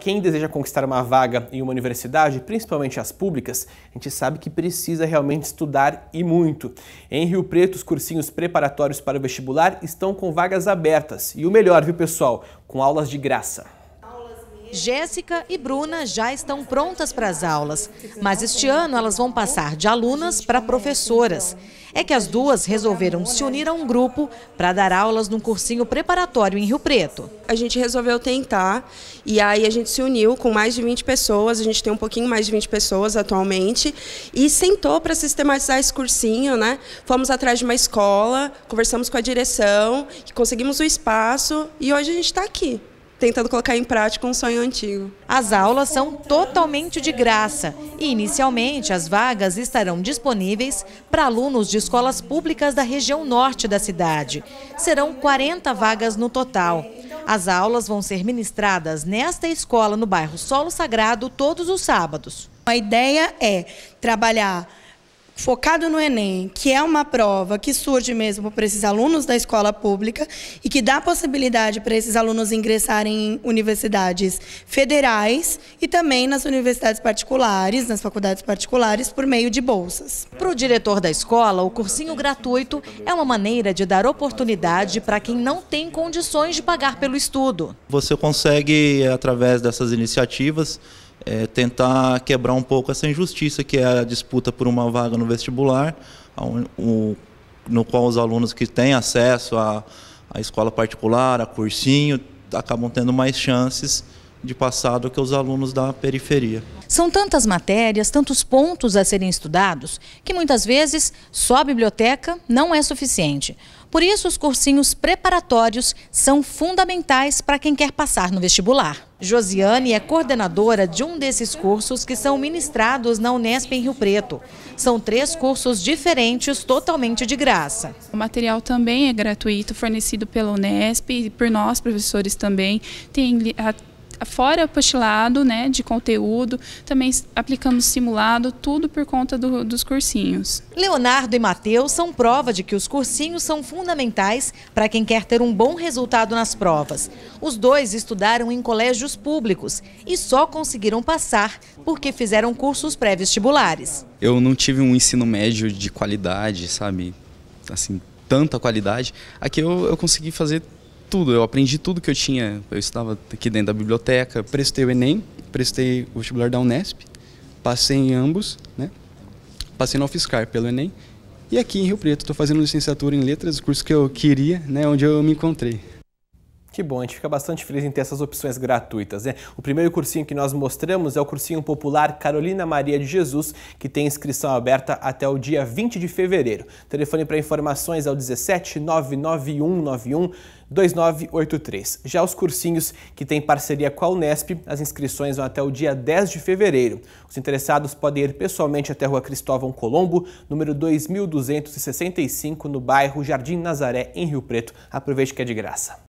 Quem deseja conquistar uma vaga em uma universidade, principalmente as públicas, a gente sabe que precisa realmente estudar e muito. Em Rio Preto, os cursinhos preparatórios para o vestibular estão com vagas abertas. E o melhor, viu pessoal? Com aulas de graça. Jéssica e Bruna já estão prontas para as aulas, mas este ano elas vão passar de alunas para professoras. É que as duas resolveram se unir a um grupo para dar aulas num cursinho preparatório em Rio Preto. A gente resolveu tentar e aí a gente se uniu com mais de 20 pessoas, a gente tem um pouquinho mais de 20 pessoas atualmente e sentou para sistematizar esse cursinho, né? Fomos atrás de uma escola, conversamos com a direção, conseguimos o espaço e hoje a gente está aqui tentando colocar em prática um sonho antigo. As aulas são totalmente de graça e, inicialmente, as vagas estarão disponíveis para alunos de escolas públicas da região norte da cidade. Serão 40 vagas no total. As aulas vão ser ministradas nesta escola no bairro Solo Sagrado todos os sábados. A ideia é trabalhar focado no Enem, que é uma prova que surge mesmo para esses alunos da escola pública e que dá possibilidade para esses alunos ingressarem em universidades federais e também nas universidades particulares, nas faculdades particulares, por meio de bolsas. Para o diretor da escola, o cursinho gratuito é uma maneira de dar oportunidade para quem não tem condições de pagar pelo estudo. Você consegue, através dessas iniciativas, é, tentar quebrar um pouco essa injustiça que é a disputa por uma vaga no vestibular, no qual os alunos que têm acesso à, à escola particular, a cursinho, acabam tendo mais chances de passado que os alunos da periferia. São tantas matérias, tantos pontos a serem estudados, que muitas vezes só a biblioteca não é suficiente. Por isso, os cursinhos preparatórios são fundamentais para quem quer passar no vestibular. Josiane é coordenadora de um desses cursos que são ministrados na Unesp em Rio Preto. São três cursos diferentes, totalmente de graça. O material também é gratuito, fornecido pela Unesp e por nós, professores também. Tem fora apostilado, né, de conteúdo, também aplicamos simulado, tudo por conta do, dos cursinhos. Leonardo e Matheus são prova de que os cursinhos são fundamentais para quem quer ter um bom resultado nas provas. Os dois estudaram em colégios públicos e só conseguiram passar porque fizeram cursos pré-vestibulares. Eu não tive um ensino médio de qualidade, sabe? Assim, tanta qualidade. Aqui eu, eu consegui fazer tudo, eu aprendi tudo que eu tinha. Eu estava aqui dentro da biblioteca, prestei o Enem, prestei o vestibular da Unesp, passei em ambos, né? Passei no UFSCar pelo Enem. E aqui em Rio Preto, estou fazendo licenciatura em letras, o curso que eu queria, né, onde eu me encontrei. Que bom, a gente fica bastante feliz em ter essas opções gratuitas, né? O primeiro cursinho que nós mostramos é o cursinho popular Carolina Maria de Jesus, que tem inscrição aberta até o dia 20 de fevereiro. O telefone para informações é o 17 99191 2983. Já os cursinhos que têm parceria com a Unesp, as inscrições vão até o dia 10 de fevereiro. Os interessados podem ir pessoalmente até a Rua Cristóvão Colombo, número 2265, no bairro Jardim Nazaré, em Rio Preto. Aproveite que é de graça.